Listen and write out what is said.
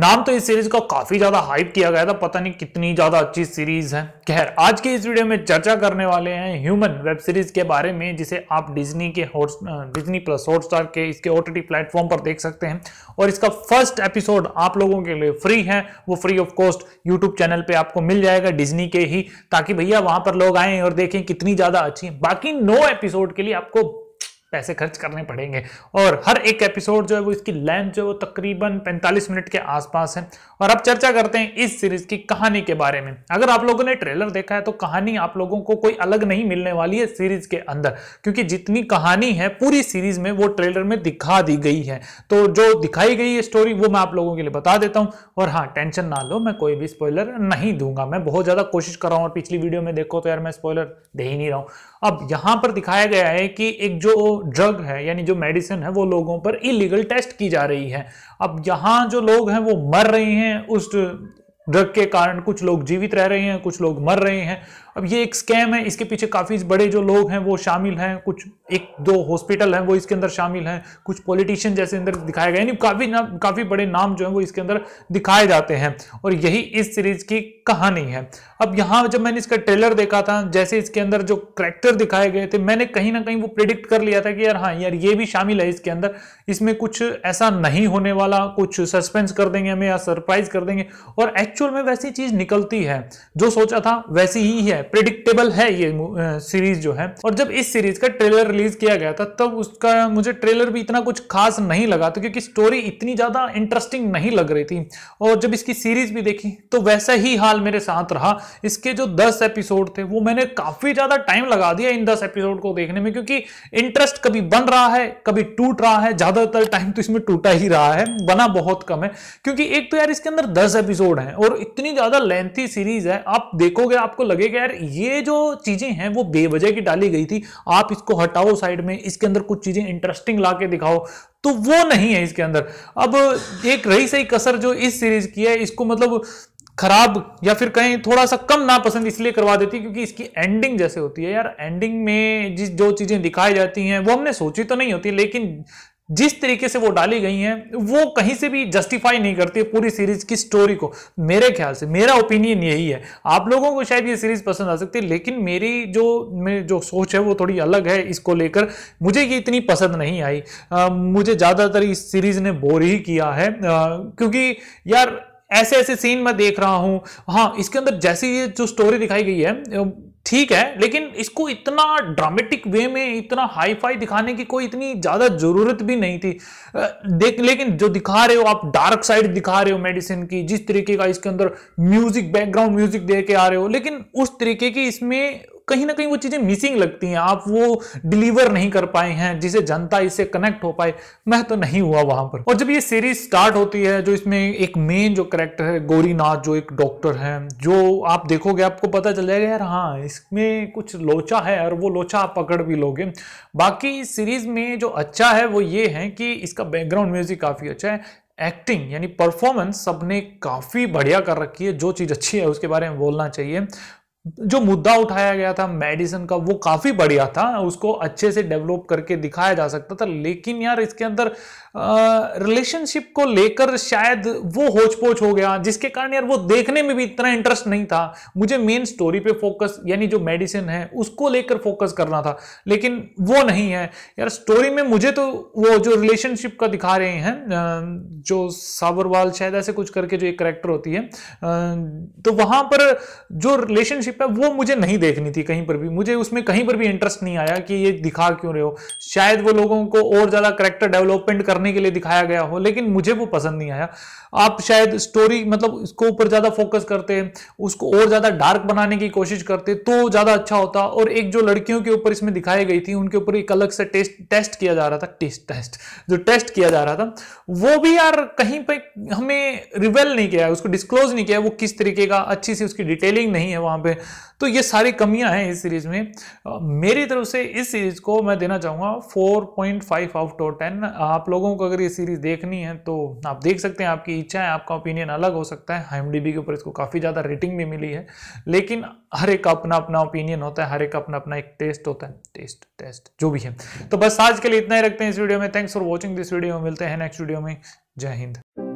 नाम तो इस सीरीज का काफी ज्यादा हाइप किया गया था पता नहीं कितनी ज्यादा अच्छी सीरीज है खैर आज के इस वीडियो में चर्चा करने वाले हैं ह्यूमन वेब सीरीज के बारे में जिसे आप डिज्नी के हॉट डिज्नी प्लस हॉटस्टार के इसके ओ प्लेटफॉर्म पर देख सकते हैं और इसका फर्स्ट एपिसोड आप लोगों के लिए फ्री है वो free of cost YouTube channel पर आपको मिल जाएगा डिज्नी के ही ताकि भैया वहां पर लोग आए और देखें कितनी ज्यादा अच्छी बाकी नौ एपिसोड के लिए आपको पैसे खर्च करने पड़ेंगे और हर एक एपिसोड जो है वो इसकी लेंथ जो है वो तकरीबन 45 मिनट के आसपास है और अब चर्चा करते हैं इस सीरीज की कहानी के बारे में अगर आप लोगों ने ट्रेलर देखा है तो कहानी आप लोगों को कोई अलग नहीं मिलने वाली है सीरीज के अंदर क्योंकि जितनी कहानी है पूरी सीरीज में वो ट्रेलर में दिखा दी गई है तो जो दिखाई गई है स्टोरी वो मैं आप लोगों के लिए बता देता हूँ और हाँ टेंशन ना लो मैं कोई भी स्पॉयलर नहीं दूंगा मैं बहुत ज़्यादा कोशिश कर रहा हूँ और पिछली वीडियो में देखो तो यार मैं स्पॉयलर दे ही नहीं रहा हूँ अब यहां पर दिखाया गया है कि एक जो ड्रग है यानी जो मेडिसिन है वो लोगों पर इलीगल टेस्ट की जा रही है अब यहां जो लोग हैं वो मर रहे हैं उस ड्रग के कारण कुछ लोग जीवित रह रहे हैं कुछ लोग मर रहे हैं अब ये एक स्कैम है इसके पीछे काफ़ी बड़े जो लोग हैं वो शामिल हैं कुछ एक दो हॉस्पिटल हैं वो इसके अंदर शामिल हैं कुछ पॉलिटिशियन जैसे अंदर दिखाए गए यानी काफ़ी ना काफ़ी बड़े नाम जो हैं वो इसके अंदर दिखाए जाते हैं और यही इस सीरीज की कहानी है अब यहाँ जब मैंने इसका ट्रेलर देखा था जैसे इसके अंदर जो करेक्टर दिखाए गए थे मैंने कहीं ना कहीं वो प्रिडिक्ट कर लिया था कि यार हाँ यार ये भी शामिल है इसके अंदर इसमें कुछ ऐसा नहीं होने वाला कुछ सस्पेंस कर देंगे हमें या सरप्राइज कर देंगे और एक्चुअल में वैसी चीज़ निकलती है जो सोचा था वैसी ही है प्रिडिक्टेबल है ये सीरीज जो है और जब इस सीरीज का ट्रेलर रिलीज किया गया था तब उसका मुझे ट्रेलर भी इतना कुछ खास नहीं लगा था क्योंकि स्टोरी इतनी ज्यादा इंटरेस्टिंग नहीं लग रही थी और जब इसकी सीरीज भी देखी तो वैसा ही हाल मेरे साथ रहा इसके जो दस एपिसोड थे वो मैंने काफी ज्यादा टाइम लगा दिया इन दस एपिसोड को देखने में क्योंकि इंटरेस्ट कभी बन रहा है कभी टूट रहा है ज्यादातर टाइम तो इसमें टूटा ही रहा है बना बहुत कम है क्योंकि एक तो यार इसके अंदर दस एपिसोड है और इतनी ज्यादा लेंथी सीरीज है आप देखोगे आपको लगेगा खैर ये जो चीज़ें हैं वो बेवजह की डाली गई थी आप इसको हटाओ साइड में इसके अंदर कुछ चीज़ें इंटरेस्टिंग ला के दिखाओ तो वो नहीं है इसके अंदर अब एक रही सही कसर जो इस सीरीज की है इसको मतलब खराब या फिर कहीं थोड़ा सा कम नापसंद इसलिए करवा देती क्योंकि इसकी एंडिंग जैसे होती है यार एंडिंग में जिस जो चीज़ें दिखाई जाती हैं वो हमने सोची तो नहीं होती लेकिन जिस तरीके से वो डाली गई हैं वो कहीं से भी जस्टिफाई नहीं करती है पूरी सीरीज की स्टोरी को मेरे ख्याल से मेरा ओपिनियन यही है आप लोगों को शायद ये सीरीज पसंद आ सकती है लेकिन मेरी जो मेरी जो सोच है वो थोड़ी अलग है इसको लेकर मुझे ये इतनी पसंद नहीं आई आ, मुझे ज़्यादातर इस सीरीज ने बोर ही किया है आ, क्योंकि यार ऐसे ऐसे सीन मैं देख रहा हूँ हाँ इसके अंदर जैसी ये जो स्टोरी दिखाई गई है ठीक है लेकिन इसको इतना ड्रामेटिक वे में इतना हाई फाई दिखाने की कोई इतनी ज़्यादा ज़रूरत भी नहीं थी देख लेकिन जो दिखा रहे हो आप डार्क साइड दिखा रहे हो मेडिसिन की जिस तरीके का इसके अंदर म्यूजिक बैकग्राउंड म्यूजिक दे के आ रहे हो लेकिन उस तरीके की इसमें कहीं ना कहीं वो चीजें मिसिंग लगती हैं आप वो डिलीवर नहीं कर पाए हैं जिसे जनता इससे कनेक्ट हो पाए मैं तो नहीं हुआ वहां पर और जब ये सीरीज स्टार्ट होती है जो इसमें एक मेन जो करेक्टर है गोरीनाथ जो एक डॉक्टर है जो आप देखोगे आपको पता चल जाएगा यार हाँ इसमें कुछ लोचा है और वो लोचा आप पकड़ भी लोगे बाकी इस सीरीज में जो अच्छा है वो ये है कि इसका बैकग्राउंड म्यूजिक काफी अच्छा है एक्टिंग यानी परफॉर्मेंस सबने काफ़ी बढ़िया कर रखी है जो चीज़ अच्छी है उसके बारे में बोलना चाहिए जो मुद्दा उठाया गया था मेडिसिन का वो काफी बढ़िया था उसको अच्छे से डेवलप करके दिखाया जा सकता था लेकिन यार इसके अंदर रिलेशनशिप को लेकर शायद वो होचपोच हो गया जिसके कारण यार वो देखने में भी इतना इंटरेस्ट नहीं था मुझे मेन स्टोरी पे फोकस यानी जो मेडिसिन है उसको लेकर फोकस करना था लेकिन वो नहीं है यार स्टोरी में मुझे तो वो जो रिलेशनशिप का दिखा रहे हैं जो सावरवाल शायद ऐसे कुछ करके जो एक करेक्टर होती है तो वहां पर जो रिलेशनशिप स्टोरीशिप है वो मुझे नहीं देखनी थी कहीं पर भी मुझे उसमें कहीं पर भी इंटरेस्ट नहीं आया कि ये दिखा क्यों रहे हो शायद वो लोगों को और ज़्यादा करेक्टर डेवलपमेंट करने के लिए दिखाया गया हो लेकिन मुझे वो पसंद नहीं आया आप शायद स्टोरी मतलब इसको ऊपर ज़्यादा फोकस करते उसको और ज़्यादा डार्क बनाने की कोशिश करते तो ज़्यादा अच्छा होता और एक जो लड़कियों के ऊपर इसमें दिखाई गई थी उनके ऊपर एक अलग से टेस्ट टेस्ट किया जा रहा था टेस्ट टेस्ट जो टेस्ट किया जा रहा था वो भी यार कहीं पर हमें रिवेल नहीं किया उसको डिस्क्लोज नहीं किया वो किस तरीके का अच्छी सी उसकी डिटेलिंग नहीं है वहां पर तो ये सारी कमियां हैं इस सीरीज में मेरी तरफ से इस सीरीज को मैं देना चाहूंगा 4.5 आउट ऑफ टेन आप लोगों को अगर ये सीरीज देखनी है तो आप देख सकते हैं आपकी इच्छा है आपका ओपिनियन अलग हो सकता है एम के ऊपर इसको काफ़ी ज़्यादा रेटिंग भी मिली है लेकिन हर एक का अपना अपना ओपिनियन होता है हर एक का अपना अपना एक टेस्ट होता है टेस्ट टेस्ट जो भी है तो बस आज के लिए इतना ही रखते हैं इस वीडियो में thanks for watching this video मिलते हैं नेक्स्ट वीडियो में जय हिंद